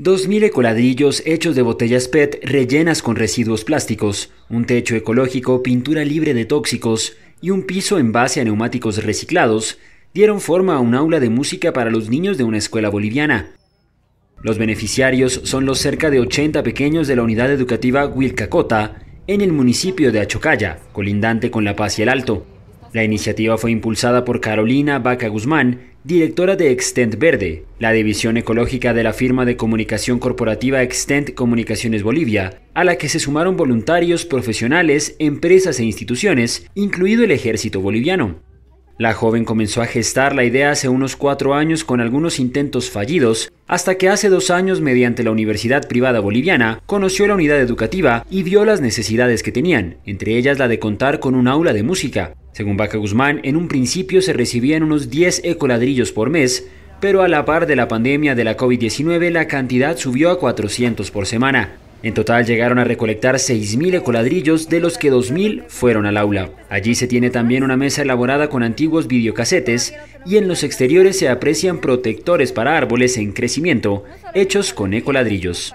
2.000 ecoladrillos hechos de botellas PET rellenas con residuos plásticos, un techo ecológico, pintura libre de tóxicos y un piso en base a neumáticos reciclados dieron forma a un aula de música para los niños de una escuela boliviana. Los beneficiarios son los cerca de 80 pequeños de la unidad educativa Wilcacota en el municipio de Achocaya, colindante con La Paz y el Alto. La iniciativa fue impulsada por Carolina Baca Guzmán, directora de Extend Verde, la división ecológica de la firma de comunicación corporativa Extend Comunicaciones Bolivia, a la que se sumaron voluntarios, profesionales, empresas e instituciones, incluido el ejército boliviano. La joven comenzó a gestar la idea hace unos cuatro años con algunos intentos fallidos, hasta que hace dos años, mediante la Universidad Privada Boliviana, conoció la unidad educativa y vio las necesidades que tenían, entre ellas la de contar con un aula de música. Según Baca Guzmán, en un principio se recibían unos 10 ecoladrillos por mes, pero a la par de la pandemia de la COVID-19 la cantidad subió a 400 por semana. En total llegaron a recolectar 6.000 ecoladrillos, de los que 2.000 fueron al aula. Allí se tiene también una mesa elaborada con antiguos videocasetes y en los exteriores se aprecian protectores para árboles en crecimiento, hechos con ecoladrillos.